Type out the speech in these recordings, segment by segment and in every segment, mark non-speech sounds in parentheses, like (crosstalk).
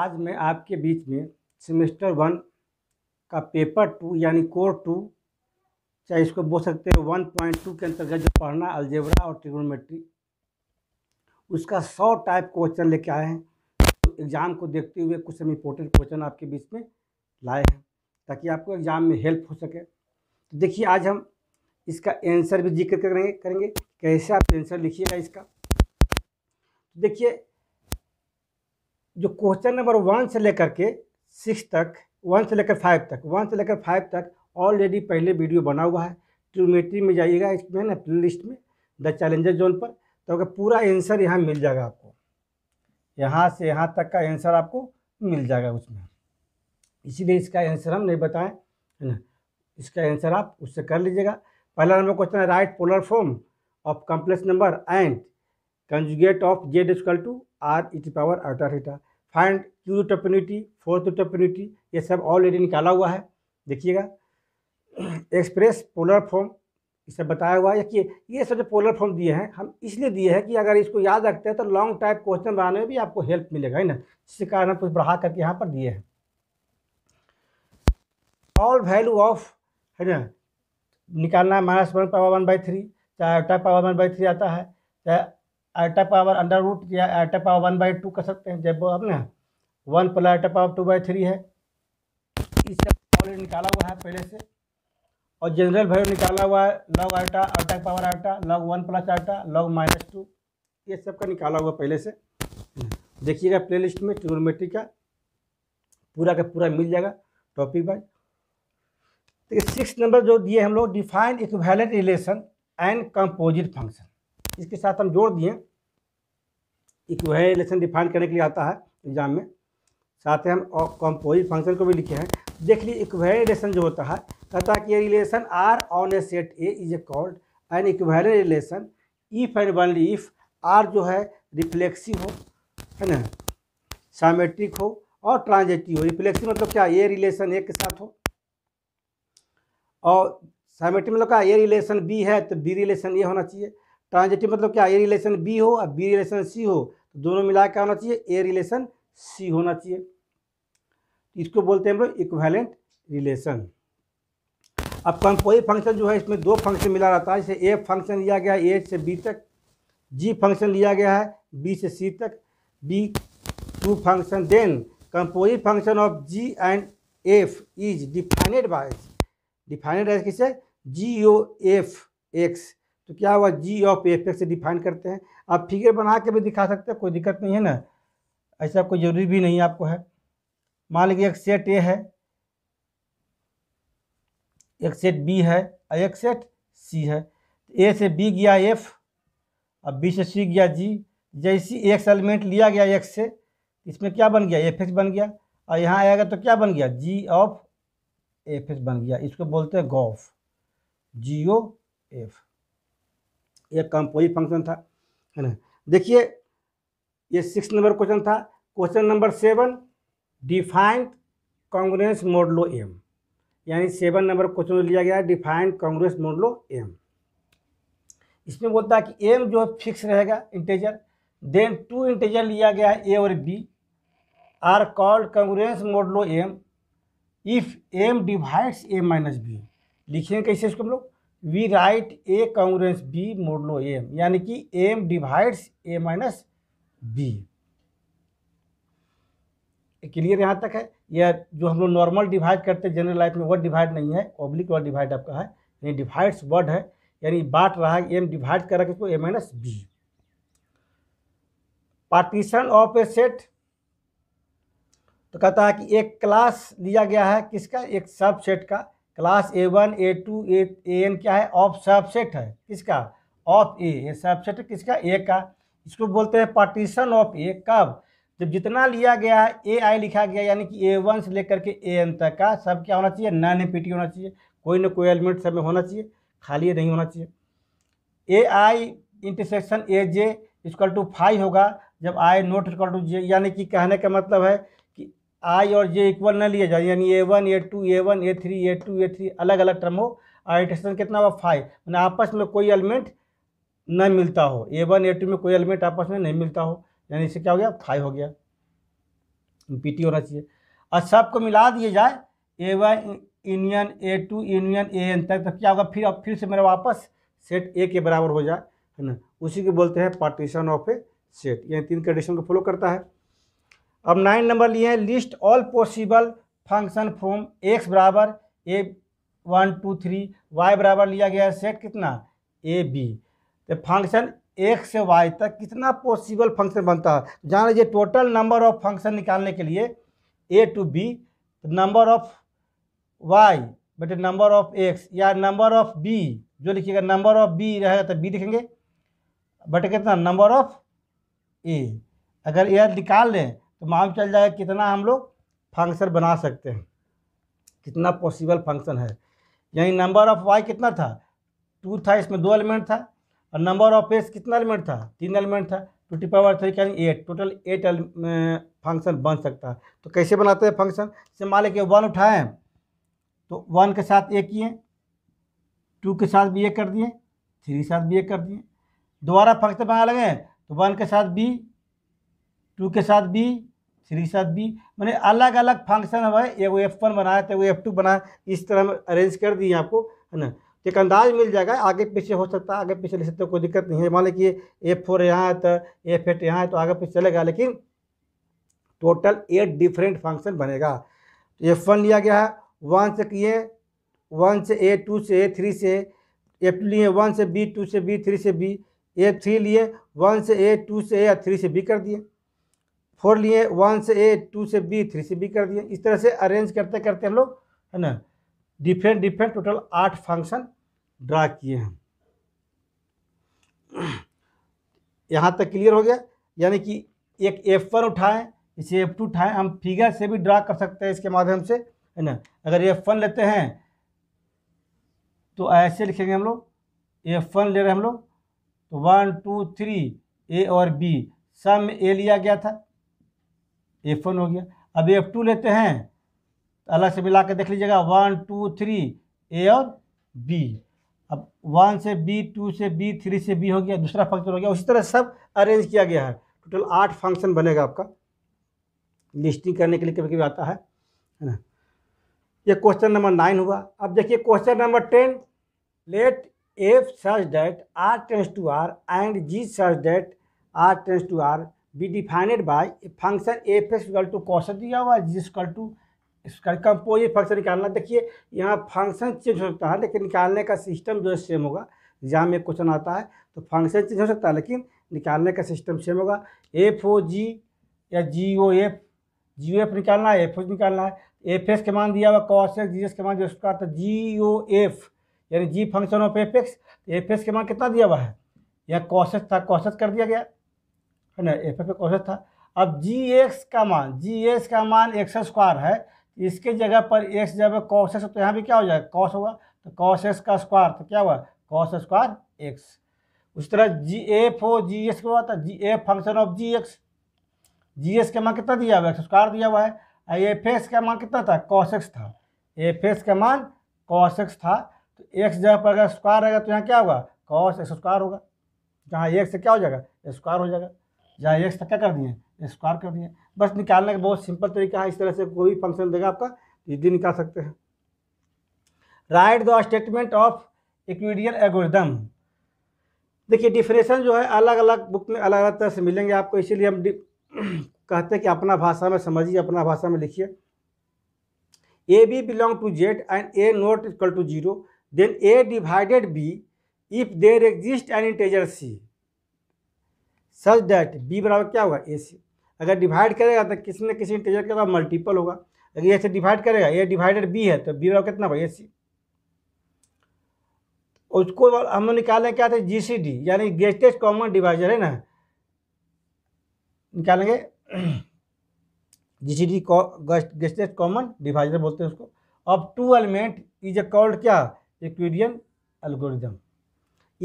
आज मैं आपके बीच में सेमेस्टर वन का पेपर टू यानी कोर टू चाहे इसको बोल सकते हैं वन पॉइंट टू के अंतर्गत जो पढ़ना अलजेबरा और ट्रिगोनोमेट्री उसका सौ टाइप क्वेश्चन लेके आए हैं तो एग्ज़ाम को देखते हुए कुछ हम इम्पोर्टेंट क्वेश्चन आपके बीच में लाए हैं ताकि आपको एग्ज़ाम में हेल्प हो सके तो देखिए आज हम इसका आंसर भी जिक्र करेंगे करेंगे कैसे आप आंसर लिखिएगा इसका तो देखिए जो क्वेश्चन नंबर वन से लेकर के सिक्स तक वन से लेकर फाइव तक वन से लेकर फाइव तक ऑलरेडी पहले वीडियो बना हुआ है ट्रिमेट्री में जाइएगा इसमें ना प्ले लिस्ट में द चैलेंजर जोन पर तो अगर पूरा आंसर यहाँ मिल जाएगा आपको यहाँ से यहाँ तक का आंसर आपको मिल जाएगा उसमें इसीलिए इसका आंसर हम नहीं बताएं है ना इसका आंसर आप उससे कर लीजिएगा पहला नंबर क्वेश्चन है right polar form of complex number and conjugate of z is equal to r e to power अल्टा theta find cube root of unity fourth root of unity ये सब ऑलरेडी निकाला हुआ है देखिएगा एक्सप्रेस पोलर फॉर्म इसे सब बताया हुआ है कि ये सब जो पोलर फॉर्म दिए हैं हम इसलिए दिए हैं कि अगर इसको याद रखते हैं तो लॉन्ग टाइप क्वेश्चन बनाने में भी आपको हेल्प मिलेगा है ना इसी कारण हम कुछ बढ़ा करके यहाँ पर दिए हैं ऑल वैल्यू ऑफ है ना निकालना है minus one power one by three चाहे पावर वन बाई थ्री आता है चाहे आटा पावर अंडर रूट या आटा पावर वन बाई टू कर सकते हैं जब अब ना वन प्लस आटा पावर टू बाई थ्री है इसका निकाला हुआ है पहले से और जनरल वैल्यू निकाला हुआ है लॉग आटा आटा पावर आटा लॉग वन प्लस आटा लॉग माइनस टू ये सब का निकाला हुआ पहले से देखिएगा लिस्ट में ट्रिग्नोमेट्री का पूरा का पूरा मिल जाएगा टॉपिक वाइज देखिए सिक्स नंबर जो दिए हम लोग define equivalent relation and composite function इसके साथ हम जोड़ दिए एक वह रिलेशन डिफाइन करने के लिए आता है एग्जाम में साथ ही हम कॉम्पोजिट फंक्शन को भी लिखे हैं देख लीजिए इक्वेलेंट रिलेशन जो होता है कहता है कि relation R on a set A is a called an equivalent relation if and one if R जो है रिफ्लेक्सिव हो है ना सामेट्रिक हो और ट्रांजेक्टिव हो रिफ्लेक्सिव मतलब क्या ये रिलेशन ए के साथ हो और सामेट्रिक मतलब क्या ये रिलेशन बी है तो बी रिलेशन ए होना चाहिए ट्रांजेटिव मतलब क्या ए रिलेशन बी हो और बी रिलेशन सी हो तो दोनों मिला क्या होना चाहिए ए रिलेशन सी होना चाहिए तो इसको बोलते हैं हम लोग इक्वेलेंट रिलेशन अब कोई फंक्शन जो है इसमें दो फंक्शन मिला रहता है जैसे ए फंक्शन लिया गया है ए से बी तक जी फंक्शन लिया गया है बी से सी तक B to function then composite function of G and F is defined by defined है किसे जी ओ एफ एक्स तो क्या हुआ जी ऑफ एफ एक्स से डिफाइन करते हैं आप फिगर बना के भी दिखा सकते हैं कोई दिक्कत नहीं है ना ऐसा कोई ज़रूरी भी नहीं आपको है मान लीजिए एक सेट ए है एक सेट बी है और एक सेट सी है ए से बी गया एफ और बी से सी गया जी जैसी एक्स एलिमेंट लिया गया एक्स से इसमें क्या बन गया एफ एक्स बन गया और यहाँ आएगा तो क्या बन गया जी ऑफ एफ एक्स बन गया इसको बोलते हैं गॉफ जी ओ एफ एक कंपोजिट फंक्शन था है ना देखिए ये सिक्स नंबर क्वेश्चन था question number seven defined congress modulo M यानी सेवन नंबर क्वेश्चन लिया गया है डिफाइंड कांग्रेस मॉडलो एम इसमें बोलता है कि एम जो फिक्स रहेगा इंटेजर देन टू इंटेजर लिया गया ए और B R called congress modulo M if M divides A minus B लिखेंगे कैसे इसको हम लोग we write A congruence B modulo M यानी कि M divides A minus B clear यहाँ तक है या जो हम लोग नॉर्मल डिवाइड करते हैं जनरल लाइफ में वर्ड डिवाइड नहीं है ऑब्लिक वर्ड डिवाइड आपका है यानी डिवाइड्स वर्ड है यानी बांट रहा है एम डिवाइड कर रखे इसको A minus B partition of A set तो कहता है कि एक क्लास लिया गया है किसका एक सब सेट का class A one A two A N क्या है ऑफ सबसेट है किसका ऑफ ए ये सबसेट किसका ए का इसको बोलते हैं पार्टीशन ऑफ ए कब जब जितना लिया गया है ए आई लिखा गया यानी कि ए वन से लेकर के ए एन तक का सब क्या होना चाहिए नन ए होना चाहिए कोई ना कोई एलिमेंट सब में होना चाहिए खाली नहीं होना चाहिए A I intersection A J equal to five होगा जब I not equal to J यानी कि कहने का मतलब है आई और जे इक्वल ना लिए जाए यानी A one A two A one A three A two A three अलग अलग टर्म हो आइटेशन कितना हुआ फाइव मैंने आपस में कोई एलिमेंट न मिलता हो ए वन ए टू में कोई एलिमेंट आपस में नहीं मिलता हो यानी इससे क्या हो गया फाइव हो गया पी टी होना चाहिए और सबको मिला दिए जाए A one union A two union A N तक तो क्या होगा फिर अब फिर से मेरा वापस सेट ए के बराबर हो जाए है ना उसी के बोलते हैं पार्टीशन ऑफ ए सेट यानी तीन कंडीशन को फॉलो करता है अब नाइन नंबर लिए हैं list all possible function from X बराबर A one two three Y बराबर लिया गया है सेट कितना ए बी तो फंक्शन एक से वाई तक कितना पॉसिबल फंक्शन बनता है तो जान लीजिए टोटल नंबर ऑफ फंक्शन निकालने के लिए A to B number of Y बेटे नंबर ऑफ एक्स या नंबर ऑफ बी जो लिखिएगा नंबर ऑफ बी रहेगा तो बी लिखेंगे बटे कितना नंबर ऑफ ए अगर यह निकाल लें तो मालूम चल जाएगा कितना हम लोग फंक्शन बना सकते हैं कितना पॉसिबल फंक्शन है यानी नंबर ऑफ वाई कितना था टू था इसमें दो एलिमेंट था और नंबर ऑफ एस कितना एलिमेंट था तीन एलिमेंट था टू टी पावर थ्री यानी एट टोटल एट फंक्शन बन सकता है तो कैसे बनाते हैं फंक्शन जैसे मान लें वन उठाएँ तो वन के साथ ए किए टू के साथ बी ए कर दिए थ्री के साथ बी ए कर दिए दोबारा फंक्शन बना लगे तो वन के साथ बी टू के साथ बी थ्री साथ बी मैंने अलग अलग फंक्शन हमारे एगो एफ वन बनाया तो एफ टू बनाया इस तरह में अरेंज कर दिए आपको है ना तो एक अंदाज मिल जाएगा आगे पीछे हो सकता है आगे पीछे ले सकते कोई दिक्कत नहीं है मान लीजिए एफ फोर यहाँ है तो एफ एट यहाँ है तो आगे पीछे चलेगा लेकिन टोटल एट डिफरेंट फंक्शन बनेगा तो एफ वन लिया गया है वन से किए वन से ए टू से ए थ्री से एफ टू लिए वन से बी टू से बी थ्री से बी ए थ्री लिए वन से ए टू से ए थ्री से बी कर दिए फोर लिए वन से ए टू से बी थ्री से बी कर दिए इस तरह से अरेंज करते करते हम लोग है ना डिफरेंट डिफरेंट टोटल आठ फंक्शन ड्रा किए हैं यहाँ तक क्लियर हो गया यानी कि एक एफ वन उठाएँ इसे एफ टू उठाएँ हम फिगर से भी ड्रा कर सकते हैं इसके माध्यम से है ना अगर एफ वन लेते हैं तो ऐसे लिखेंगे हम लोग एफ वन ले रहे हैं हम लोग तो वन टू थ्री ए और बी सम ए लिया गया था एफ वन हो गया अब एफ टू लेते हैं अलग से मिला के देख लीजिएगा वन टू थ्री ए और बी अब वन से बी टू से बी थ्री से बी हो गया दूसरा फंक्शन हो गया उसी तरह सब अरेंज किया गया है टोटल आठ फंक्शन बनेगा आपका लिस्टिंग करने के लिए कभी कभी आता है है ना ये क्वेश्चन नंबर नाइन हुआ अब देखिए question number ten let F search date R tense to R and G search date R tense to R be defined by function F X equal to to दिया हुआ है जिस equal to इसका compose function निकालना देखिए यहाँ function change हो सकता है लेकिन निकालने का सिस्टम जो है सेम होगा एग्जाम में क्वेश्चन आता है तो फंक्शन चेंज हो सकता है लेकिन निकालने का सिस्टम सेम होगा एफ ओ जी या G O F G O F निकालना है एफ ओ निकालना है एफ एस के मान दिया हुआ कॉस एक्स जी एस के मान जो उसका था जी ओ एफ यानी G function of F X F S के मान कितना दिया हुआ है या कॉसेस था कॉसेस कर दिया गया है ना एफ एफ एक औसत था अब जी एक्स का मान जी एक्स का मान एक्स स्क्वायर है इसके जगह पर एक्स जब कॉस एक्स तो यहाँ भी क्या हो जाएगा कॉस होगा तो कॉस एक्स का स्क्वायर तो क्या हुआ कॉस स्क्वायर एक्स उस तरह जी एफ हो जी एस हुआ था G F function of G X G S का मान कितना दिया हुआ है एक्स स्क्वायर दिया हुआ है एफ एक्स का मान कितना था कॉस एक्स था एफ एक्स का मान कॉस एक्स था तो एक्स जगह पर अगर स्क्वायर रहेगा तो यहाँ क्या होगा कॉस एक्स स्क्वायर होगा जहाँ एक से क्या हो जाएगा स्क्वायर हो जाएगा या एक्स तक क्या कर दिए स्क्वायर कर दिए बस निकालने का बहुत सिंपल तरीका है इस तरह से कोई भी फंक्शन देगा आपका ये तो निकाल सकते हैं write the statement of Euclidean algorithm देखिए डिफिनेशन जो है अलग अलग बुक में अलग अलग तरह से मिलेंगे आपको इसीलिए हम (clears throat) कहते हैं कि अपना भाषा में समझिए अपना भाषा में लिखिए A B belong to Z and A not equal to zero then A divided B if there exist an integer C such that B बराबर क्या होगा ए सी अगर डिवाइड करेगा तो किसी न किसी इंटीजर के बाद मल्टीपल होगा अगर ये से डिवाइड करेगा ए डिवाइडेड बी है तो बी बराबर कितना होगा ए सी उसको हम निकालें क्या थे जी सी डी यानी ग्रेटेस्ट कॉमन डिवाइजर है ना निकालेंगे G C D greatest common divisor बोलते हैं उसको अब two element is a called क्या इक्विडियन एल्गोरिदम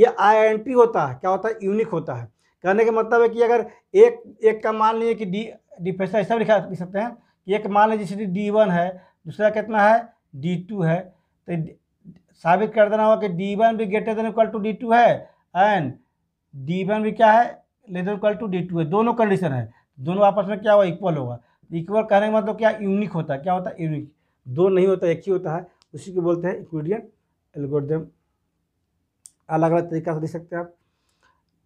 ये पी होता है क्या होता है यूनिक होता है कहने का मतलब है कि अगर एक एक का मान लीजिए कि डी डी ऐसा लिखा लिख सकते हैं कि एक मान लीजिए जैसे डी वन है दूसरा कितना है डी टू है तो साबित कर देना होगा कि डी वन भी greater than equal to D two है एंड डी वन भी क्या है less equal to D two है दोनों कंडीशन है दोनों आपस में क्या हुआ इक्वल होगा इक्वल कहने का मतलब क्या यूनिक होता है क्या होता है यूनिक दो नहीं होता एक ही होता है उसी को बोलते हैं इक्विडियन एल्गोडियम अलग अलग तरीका से लिख सकते हैं आप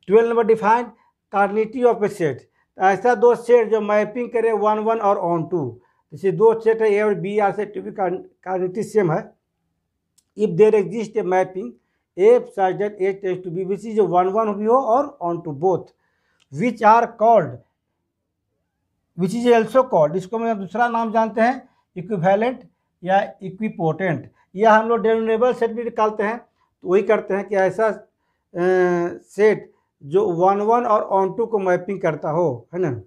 twelve number define cardinality of A set ऐसा दो सेट जो मैपिंग करे वन वन और ऑन टू जैसे दो सेट है ए और बी आर सेट भी कार्निटी सेम है if there exist a mapping A such that A tends to B B जो वन वन भी हो और onto both which are called which is also called इसको मैं दूसरा नाम जानते हैं इक्विवेलेंट या इक्विपोटेंट या हम लोग डेनोनेबल सेट भी निकालते हैं तो वही करते हैं कि ऐसा सेट जो वन वन और ऑन टू को मैपिंग करता हो है ना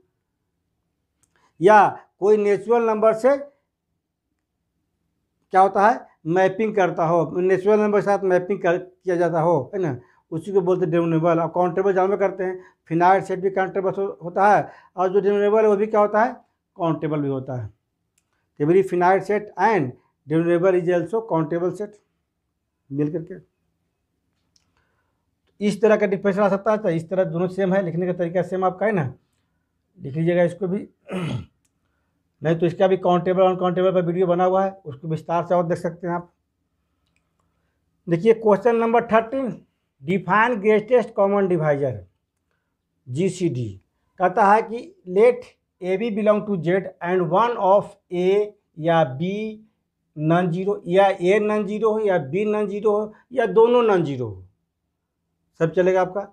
या कोई नेचुरल नंबर से क्या होता है मैपिंग करता हो नेचुरल नंबर के साथ मैपिंग कर किया जाता हो है ना उसी को बोलते हैं डिमोनेबल और काउंटेबल जानवर करते हैं फिनाइट सेट भी काउंटेबल हो, होता है और जो डिमोनेबल है वो भी क्या होता है काउंटेबल भी होता है every finite set and denumerable is also countable set मिल करके इस तरह का डिफ्रेंस आ सकता है तो इस तरह दोनों सेम है लिखने का तरीका सेम आपका है ना लिख लीजिएगा इसको भी (clears throat) नहीं तो इसका भी काउंटेबल काउंटेबल पर वीडियो बना हुआ है उसको विस्तार से और देख सकते हैं आप देखिए question number thirteen define greatest common divisor G C D कहता है कि let A B belong to Z and one of A या बी नॉन जीरो या ए नॉन जीरो हो या बी नॉन जीरो हो या दोनों नॉन जीरो हो सब चलेगा आपका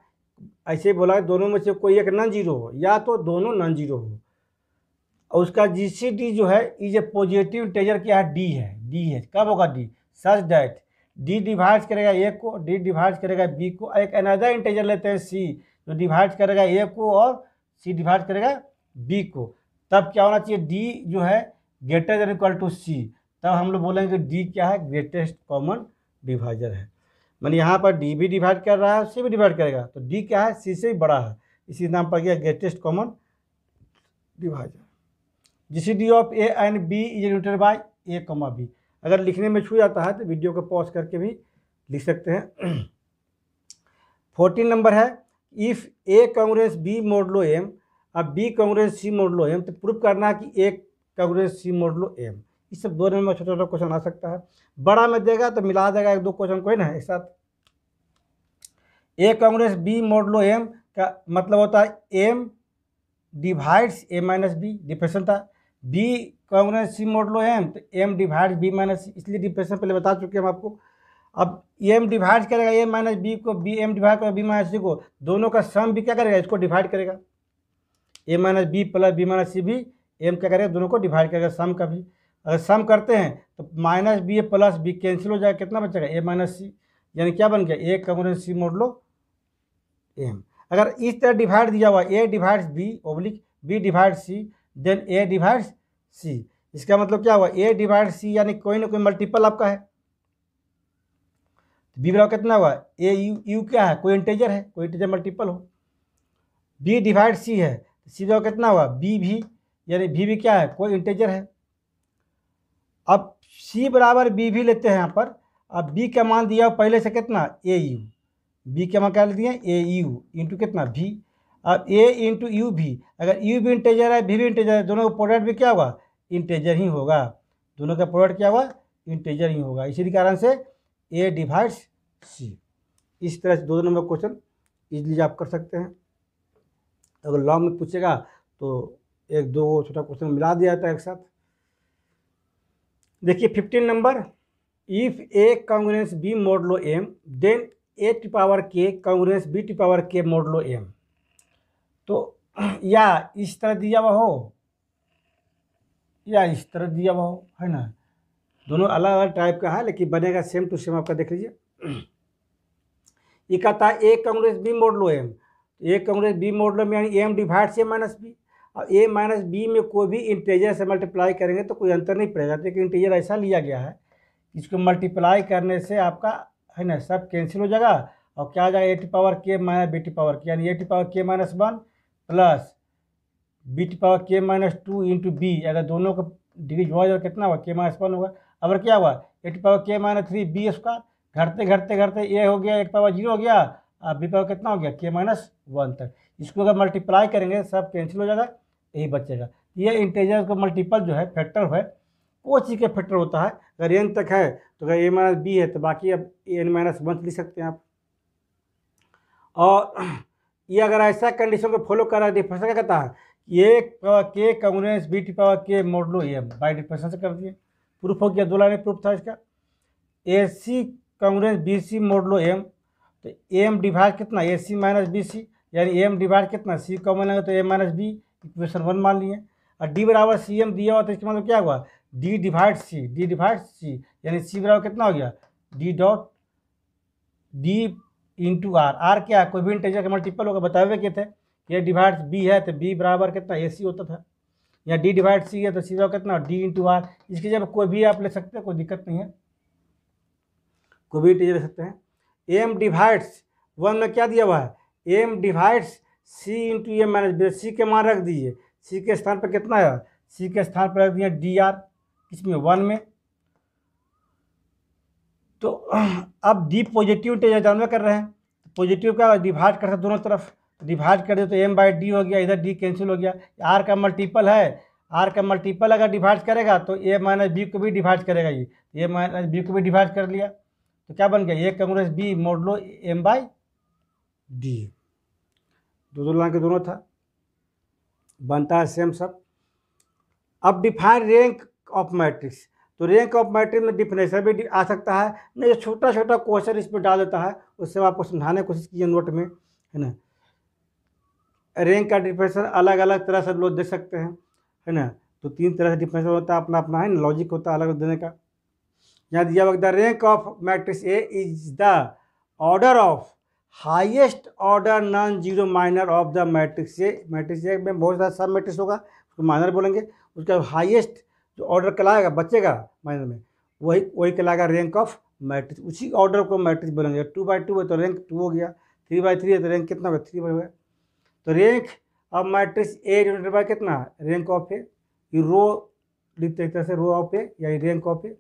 ऐसे बोला दोनों में से कोई एक नॉन जीरो हो या तो दोनों नॉन जीरो हो और उसका जी सी डी जो है इज ए पॉजिटिव इंटेजर क्या है डी है डी है कब होगा D such that D divide करेगा ए को डी डिवाइड करेगा बी को एक अनदर इंटेजर लेते हैं सी जो डिवाइड करेगा ए को और सी डिवाइड करेगा बी को तब क्या होना चाहिए डी जो है ग्रेटर इक्वल टू सी तब हम लोग बोलेंगे डी क्या है ग्रेटेस्ट कॉमन डिवाइजर है मैंने यहाँ पर डी भी डिवाइड कर रहा है सी भी डिवाइड करेगा तो डी क्या है सी से भी बड़ा है इसी नाम पर गया greatest common divisor G C D of A and B is united by A comma B अगर लिखने में छू जाता है तो वीडियो को पॉज करके भी लिख सकते हैं फोर्टीन (clears throat) नंबर है if A congruent B modulo M अब B congruent C modulo M तो प्रूव करना है कि ए कांग्रेस सी मोडलो एम इससे दो नंबर में छोटा छोटा क्वेश्चन आ सकता है बड़ा में देगा तो मिला देगा एक दो क्वेश्चन कोई ना एक साथ A congruent B modulo M का मतलब होता है M divides A minus B डिप्रेशन था B congruent C modulo M तो एम डिवाइड्स बी माइनस इसलिए डिप्रेशन पहले बता चुके हम आपको अब एम डिवाइड करेगा ए माइनस बी को बी एम डिवाइड करेगा बी माइनस सी को दोनों का सम भी क्या करेगा इसको डिवाइड करेगा A minus B plus B minus C भी एम क्या करेगा दोनों को डिवाइड करेगा सम का भी अगर सम करते हैं तो minus B A plus B cancel हो जाएगा कितना बचेगा ए माइनस सी यानी क्या बन गया ए कमोरेंट सी मोड लो एम अगर इस तरह डिवाइड दिया हुआ A divides B oblique B divide C then A divides C इसका मतलब क्या हुआ ए डिवाइड सी यानी कोई ना कोई मल्टीपल आपका है बी बराबर कितना हुआ ए यू यू क्या है कोई इंटेजर है कोई इंटेजर मल्टीपल हो बी डिवाइड सी है सी बराबर कितना हुआ बी भी यानी बी भी क्या है कोई इंटेजर है अब सी बराबर बी भी लेते हैं यहाँ पर अब बी का मान दिया पहले से कितना ए यू बी का मान क्या लेते हैं ए यू इंटू कितना भी अब ए इंटू यू भी अगर यू भी इंटेजर है भी भी इंटेजर है दोनों का प्रोडक्ट भी क्या होगा इंटेजर ही होगा दोनों का प्रोडक्ट क्या होगा इंटेजर ही होगा इसी कारण से ए डिवाइड्स सी इस तरह से दो नंबर क्वेश्चन इजली आप कर सकते हैं अगर लॉन्ग में पूछेगा तो एक दो छोटा क्वेश्चन मिला दिया जाता है एक साथ देखिए fifteen number if A congruent B modulo M then A to power K congruent B to power K modulo M तो (clears throat) या इस तरह दिया हुआ हो या इस तरह दिया हुआ हो है ना दोनों अलग अलग टाइप का है लेकिन बनेगा सेम टू सेम आपका देख लीजिए ये कहता है A congruent B modulo M A congruent B modulo में यानी एम डिवाइड से माइनस बी और ए माइनस बी में कोई भी इंटीजर से मल्टीप्लाई करेंगे तो कोई अंतर नहीं पड़ेगा तो क्योंकि इंटीजर ऐसा लिया गया है इसको मल्टीप्लाई करने से आपका है ना सब कैंसिल हो जाएगा और क्या आ जाएगा A to power K minus B to power K यानी A to power K minus one plus B to power K minus two into B अगर दोनों का डिग्री जो जाए कितना हुआ के माइनस वन होगा अब क्या हुआ A to power K minus three B उसका घटते घटते घटते ए हो गया ए टी पावर जीरो हो गया और बी पावर कितना हो गया के माइनस वन तक इसको अगर मल्टीप्लाई करेंगे सब कैंसिल हो जाएगा यही बचेगा तो ये इंटेजर का मल्टीपल जो है फैक्टर है वो चीज़ का फैक्टर होता है अगर एन तक है तो अगर ए माइनस बी है तो बाकी अब एन माइनस वन लिख सकते हैं आप और ये अगर ऐसा कंडीशन को फॉलो कर रहा है डिफ्रेशन क्या कहता है A power K congruent B to power K modulo M by डिफ्रेशन से कर दिए प्रूफ हो गया दो लाइन प्रूफ था इसका A C congruent B C modulo M तो एम डिवाइड कितना ए सी माइनस बी सी यानी एम डिवाइड कितना सी कॉमन लगे तो A minus B equation one मान लिए और डी बराबर सी एम दिया हुआ तो इसका मतलब क्या हुआ D divide C D divide C यानी सी बराबर कितना हो गया D dot D into R R क्या कोई भी इंटेजर का मल्टीपल होगा बताए हुए किए थे ये डिवाइड बी है तो बी बराबर कितना ए सी होता था या डी डिवाइड सी है तो सी बराबर कितना डी इंटू आर इसकी जब कोई भी आप ले सकते हैं कोई दिक्कत नहीं है कोई भी इंटेजर ले सकते हैं एम डिवाइड्स वन में क्या दिया हुआ है M divides C into A minus B C के मान रख दीजिए सी के स्थान पर कितना है सी के स्थान पर रख दिया डी आर इसमें वन में तो (clears throat) अब डी पॉजिटिव जानवे कर रहे हैं पॉजिटिव तो का डिवाइड करते दोनों तरफ डिवाइड तो कर दे तो एम बाई डी हो गया इधर डी कैंसिल हो गया आर का मल्टीपल है आर का मल्टीपल अगर डिवाइड करेगा तो ए माइनस बी को भी डिवाइड करेगा ये ए माइनस बी को भी डिवाइड कर लिया तो क्या बन गया A congruent B modulo M by D दो दो लाख के दोनों था बनता है सेम सब अब डिफाइन रैंक ऑफ मैट्रिक्स तो रैंक ऑफ मैट्रिक्स में डिफिनेशन भी आ सकता है नहीं छोटा छोटा क्वेश्चन इस पर डाल देता है उससे आपको समझाने की कोशिश कीजिए नोट में है ना रैंक का डिफिनेशन अलग अलग तरह से लोग देख सकते हैं है ना तो तीन तरह से डिफिनेशन होता है अपना अपना है ना लॉजिक होता है अलग देने का यहाँ दिया वक्त the rank of matrix A is the order of highest order non zero minor of the matrix ये मैट्रिक्स ए में बहुत सारा सब मैट्रिक्स होगा उसको माइनर बोलेंगे उसका हाईएस्ट जो ऑर्डर कहलाएगा बचेगा माइनर में वही वही कहलाएगा रैंक ऑफ मैट्रिक्स उसी ऑर्डर को मैट्रिक्स बोलेंगे टू बाई टू है तो रैंक टू हो गया थ्री बाई थ्री है तो रैंक कितना होगा थ्री बाई तो rank of matrix A divided by कितना रैंक ऑफ ए ये रो लिखते तरह से रो ऑफ ए या रैंक ऑफ ए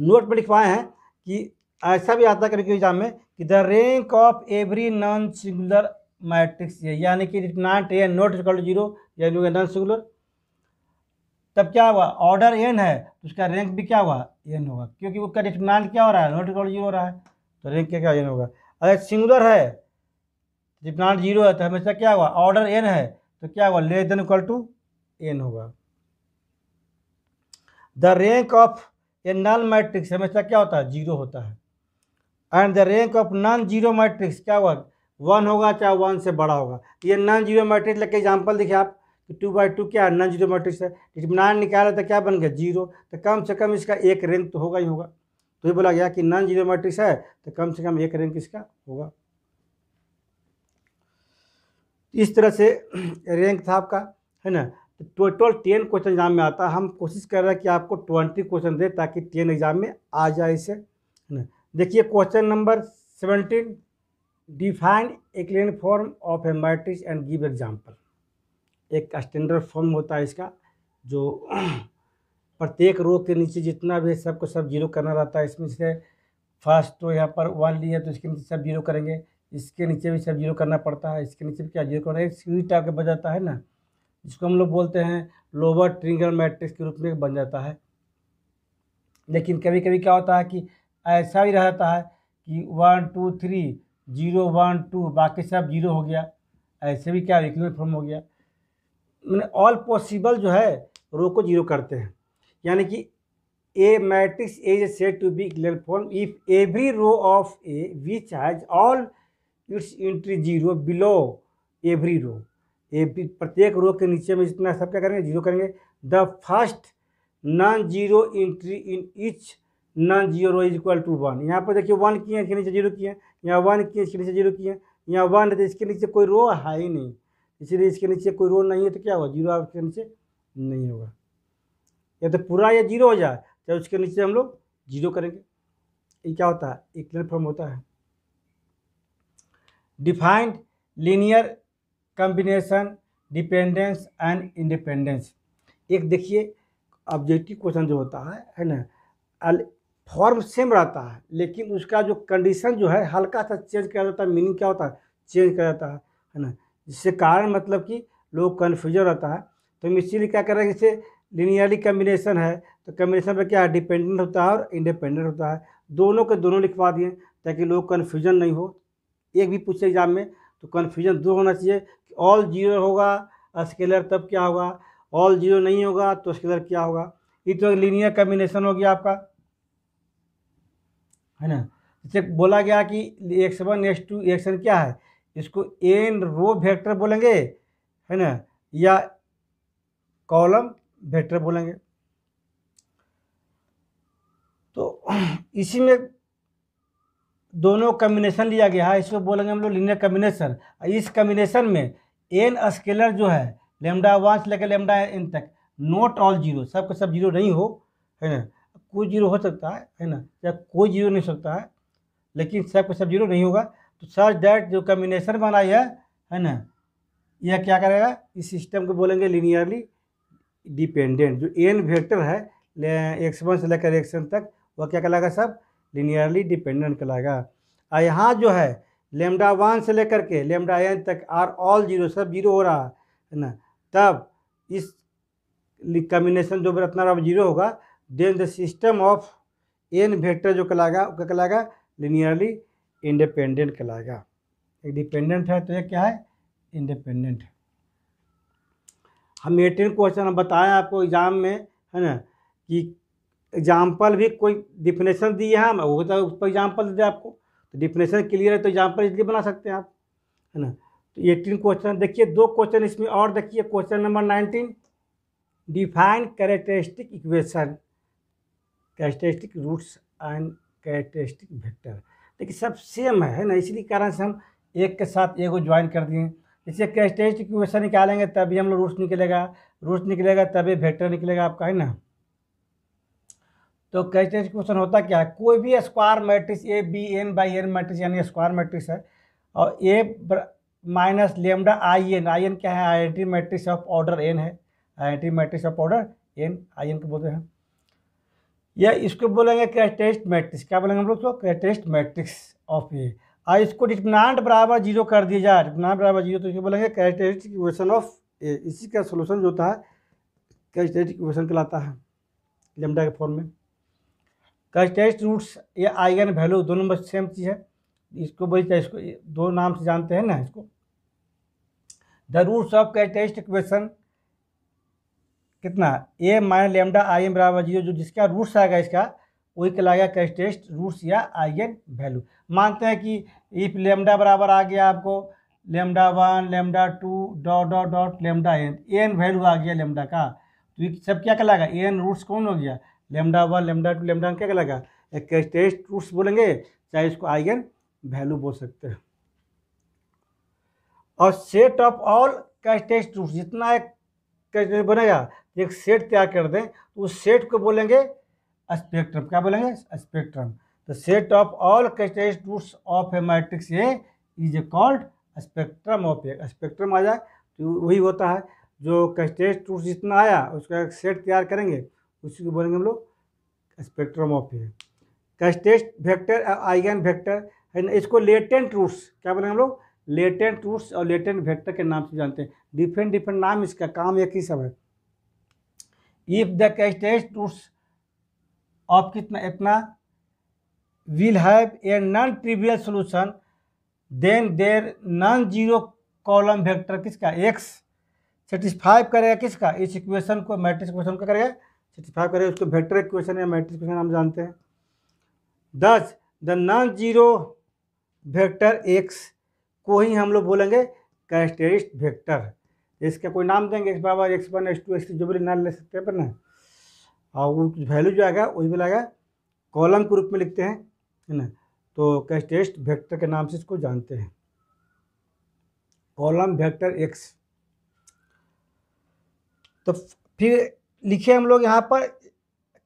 नोट पर लिखवाए हैं कि ऐसा भी आता करके एग्जाम में कि the rank of every non singular matrix ये यानी कि not N not equal to zero non singular तब क्या हुआ ऑर्डर एन है तो उसका रैंक भी क्या हुआ एन होगा क्योंकि उसका डिटर्मिनाट क्या हो रहा है नोट टू जीरो हो रहा है तो रैंक क्या क्या एन होगा अगर सिंगुलर है डिटर्मिनाट तो जीरो है तो हमेशा क्या हुआ ऑर्डर एन है तो क्या हुआ less than equal to N होगा the rank of A non matrix हमेशा क्या होता है जीरो होता है and the rank of non zero matrix क्या हुआ वन होगा चाहे वन से बड़ा होगा ये नॉन जीरो मैट्रिक्स लेके एग्जाम्पल देखिए आप कि टू बाई टू क्या नॉन जीरो मैट्रिक्स है नाइन निकाला तो क्या बन गया जीरो तो कम से कम इसका एक रैंक तो होगा ही होगा तो ये बोला गया कि नॉन जीरो मैट्रिक्स है तो कम से कम एक रैंक इसका होगा इस तरह से रैंक (clears throat) था आपका है ना तो टोटल टेन क्वेश्चन एग्जाम में आता है हम कोशिश कर रहे हैं कि आपको ट्वेंटी क्वेश्चन दे ताकि टेन एग्जाम में आ जाए इसे है ना देखिए question number seventeen define A form of A matrix and give example एक स्टैंडर्ड फॉर्म होता है इसका जो (clears throat) प्रत्येक रो के नीचे जितना भी है सबको सब जीरो करना रहता है इसमें से फर्स्ट तो यहाँ पर वन लिया तो इसके नीचे सब जीरो करेंगे इसके नीचे भी सब जीरो करना पड़ता है इसके नीचे भी क्या जीरो करना है सीढ़ी टाइप का बन जाता है ना जिसको हम लोग बोलते हैं लोअर ट्रिंगल मैट्रिक्स के रूप में बन जाता है लेकिन कभी कभी क्या होता है कि ऐसा ही रहता है कि one two three zero one two बाकी सब जीरो हो गया ऐसे भी क्या इक्वल फॉर्म हो गया मैंने ऑल पॉसिबल जो है रो को जीरो करते हैं यानी कि A matrix A is said to be इक्वल form if every row of A which has all its entry zero below every row every प्रत्येक रो के नीचे में जितना सब क्या करेंगे जीरो करेंगे the first non zero entry in each non zero equal to one यहाँ पर देखिए वन किए इसके नीचे जीरो किए यहाँ वन किए इसके नीचे जीरो किए यहाँ वन है तो इसके नीचे कोई रो है ही नहीं इसीलिए इसके नीचे कोई रो नहीं है तो क्या होगा जीरो आपके नीचे नहीं होगा या तो पूरा या जीरो हो जाए चाहे उसके नीचे हम लोग जीरो करेंगे ये क्या होता है इक्लर फॉर्म होता है defined linear combination dependence and independence एक देखिए ऑब्जेक्टिव क्वेश्चन जो होता है है ना फॉर्म सेम रहता है लेकिन उसका जो कंडीशन जो है हल्का सा चेंज किया जाता है मीनिंग क्या होता है चेंज किया जाता है है ना जिससे कारण मतलब कि लोग कन्फ्यूजन रहता है तो हम इसीलिए क्या कर रहे हैं जैसे लिनियरली कम्बिनेशन है तो कम्बिनेशन पर क्या है डिपेंडेंट होता है और इंडिपेंडेंट होता है दोनों के दोनों लिखवा दिए ताकि लोग कन्फ्यूजन नहीं हो एक भी पूछे एग्जाम में तो कन्फ्यूजन दूर होना चाहिए कि ऑल जीरो होगा स्केलर तब क्या होगा ऑल जीरो नहीं होगा तो स्केलर क्या होगा ये तो लीनियर कम्बिनेशन हो गया आपका है ना जैसे बोला गया कि X one X two X N क्या है इसको एन रो वेक्टर बोलेंगे है ना या कॉलम वेक्टर बोलेंगे तो इसी में दोनों कम्बिनेशन लिया गया है इसको बोलेंगे हम लोग लिनियर कम्बिनेशन इस कम्बिनेशन में एन स्केलर जो है लेमडा वन से लेकर लेमडा एन तक नॉट ऑल जीरो सब का सब जीरो नहीं हो है ना कोई जीरो हो सकता है है ना या कोई जीरो नहीं हो सकता है लेकिन सब का सब जीरो नहीं होगा तो सच डेट जो कम्बिनेशन बनाई है है ना यह क्या करेगा इस सिस्टम को बोलेंगे लिनियरली डिपेंडेंट जो एन वेक्टर है एक्स वन से लेकर एक्स एन तक वह क्या कहलाएगा सब लिनियरली डिपेंडेंट कहलाएगा और यहाँ जो है लेमडा वन से लेकर के लेमडा एन तक आर ऑल जीरो सब जीरो हो रहा है ना तब इस कम्बिनेशन जो रत्ना जीरो होगा then the system of n vector जो कहलाएगा वो क्या कहलाएगा लिनियरली इंडिपेंडेंट कहलाएगा एक डिपेंडेंट है तो ये क्या है इंडिपेंडेंट है हम एटीन क्वेश्चन हम बताएं आपको एग्ज़ाम में है ना कि एग्जाम्पल भी कोई डिफिनेशन दिए हैं हम वो तो उस पर एग्जाम्पल दे आपको तो डिफिनेशन क्लियर है तो एग्जाम्पल इसलिए बना सकते हैं आप है ना तो एटीन क्वेश्चन देखिए दो क्वेश्चन इसमें और देखिए question number nineteen define characteristic equation characteristic roots and characteristic vector देखिए सब सेम है ना इसी कारण से हम एक के साथ एक को ज्वाइन कर दिए जैसे कैरेक्टरिस्टिक क्वेश्चन निकालेंगे तभी हम लोग रूट्स निकलेगा रूट्स निकलेगा तभी वेक्टर निकलेगा आपका है ना तो कैरेक्टरिस्टिक क्वेश्चन होता क्या है कोई भी square matrix A be N by N matrix यानी स्क्वायर मैट्रिक्स है और A minus lambda I N I N क्या है the matrix of order N है the matrix of order N I N को बोलते हैं या इसको बोलेंगे क्रेटेस्ट मैट्रिक्स क्या बोलेंगे हम लोग क्रेटेस्ट मैट्रिक्स ऑफ ए और इसको डिटमिनाट बराबर जीरो कर दिया जाए डिटमिनाट बराबर जीरो तो इसको बोलेंगे करेक्टरिस्टिक इक्वेशन ऑफ ए इसी का सोल्यूशन जो होता है करेक्टरिस्टिक इक्वेशन कहलाता है लेमडा के फॉर्म में क्रेटेस्ट रूट्स या आइगन वैल्यू दोनों में सेम चीज़ है इसको बोलते इसको दो नाम से जानते हैं ना इसको the roots of characteristic equation कितना A minus lambda I M बराबर जीरो जो जिसका रूट्स आएगा इसका वही कहला गया कैरेक्टरिस्ट रूट्स या आई एन वैल्यू मानते हैं कि इफ लेमडा बराबर आ गया आपको lambda one lambda two dot dot dot lambda N N value आ गया लेमडा का तो ये सब क्या कहलाएगा एन रूट्स कौन हो गया lambda one lambda two lambda क्या कहलाएगा एक कैरेक्टरिस्ट रूट्स बोलेंगे चाहे इसको आई एन वैल्यू बोल सकते हैं और set of all characteristic roots जितना एक कैरेक्टर बनेगा एक सेट तैयार कर दें तो उस सेट को बोलेंगे स्पेक्ट्रम क्या बोलेंगे स्पेक्ट्रम तो set of all characteristic roots of A matrix A is a called spectrum of A spectrum आ जाए तो वही होता है जो कैरेक्टरिस्टिक रूट्स जितना आया उसका एक सेट तैयार करेंगे उसी को बोलेंगे हम लोग spectrum of A characteristic vector eigen vector है इसको लेटेंट रूट्स क्या बोलेंगे हम लोग लेटेंट रूट्स और लेटेंट वेक्टर के नाम से जानते हैं डिफरेंट डिफरेंट नाम इसका काम एक ही सब है इफ द कैस्टेज टूट्स ऑफ कितना इतना will have a non trivial solution then there non zero column vector किसका एक्स सेटिस्फाई करेगा किसका इस इक्वेशन को मैट्रिक्स इक्वेशन को करेगा सेटिस्फाई करेगा उसको वेक्टर इक्वेशन या मैट्रिक्स इक्वेशन हम जानते हैं thus the non zero vector X को ही हम लोग बोलेंगे कैरेक्टरिस्ट वेक्टर इसका कोई नाम देंगे एक्स बराबर X one X two X three जो भी नाम ले सकते हैं ना और वो वैल्यू जो आएगा वही वाला कॉलम के रूप में लिखते हैं है ना तो कैश टेस्ट वेक्टर के नाम से इसको जानते हैं कॉलम वेक्टर एक्स तो फिर लिखे हम लोग यहाँ पर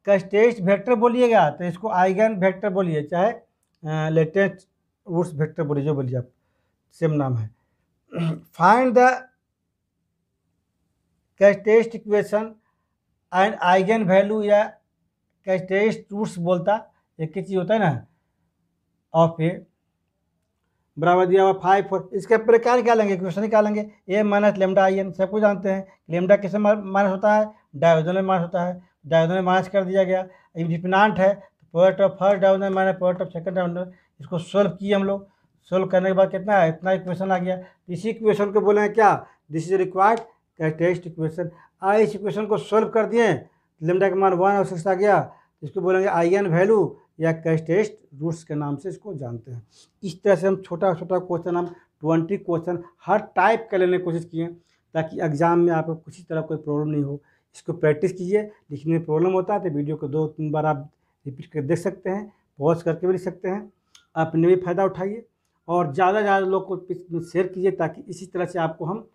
कस्टेस्ट वेक्टर बोलिएगा तो इसको आइगन वेक्टर बोलिए चाहे लेटेस्ट रूट्स वेक्टर बोलिए जो बोलिए आप सेम नाम है find (clears throat) the test equation and eigen value या टेस्ट रूट्स बोलता एक ही चीज़ होता है ना ऑफ ए बराबर दिया हुआ फाइव फोर इसके प्रकार क्या क्वेश्चन क्या लेंगे A minus lambda I N सब कुछ जानते हैं लेमडा किस माइनस होता है डायोजनल माइनस होता है डायोजनल माइनस कर दिया गया डिपिनाट है product of first diagonal minus product of second diagonal इसको सोल्व किए हम लोग सोल्व करने के बाद कितना है इतना इक्वेशन आ गया इसी इक्वेशन को बोले क्या this is required characteristic equation आई इस इक्वेशन को सोल्व कर दिए लिमडा के मान वन और सिक्स आ गया इसको बोलेंगे आई एन वैल्यू या कैरेक्टरिस्ट रूट्स के नाम से इसको जानते हैं इस तरह से हम छोटा छोटा क्वेश्चन हम ट्वेंटी क्वेश्चन हर टाइप का लेने की कोशिश किए ताकि एग्ज़ाम में आपको किसी तरह कोई प्रॉब्लम नहीं हो इसको प्रैक्टिस कीजिए लिखने में प्रॉब्लम होता है तो वीडियो को दो तीन बार आप रिपीट कर देख सकते हैं पॉज करके भी लिख सकते हैं अपने भी फ़ायदा उठाइए और ज़्यादा से ज़्यादा लोग को शेयर कीजिए ताकि इसी तरह से आपको हम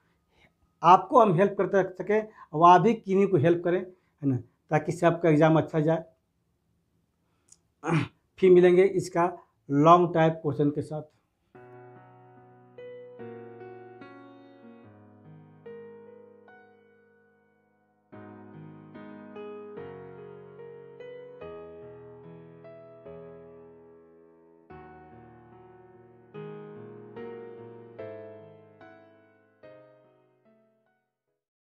आपको हम हेल्प करते रख सकें और आप भी किन्हीं को हेल्प करें है ना ताकि सबका एग्ज़ाम अच्छा जाए (clears throat) फिर मिलेंगे इसका लॉन्ग टाइप क्वेश्चन के साथ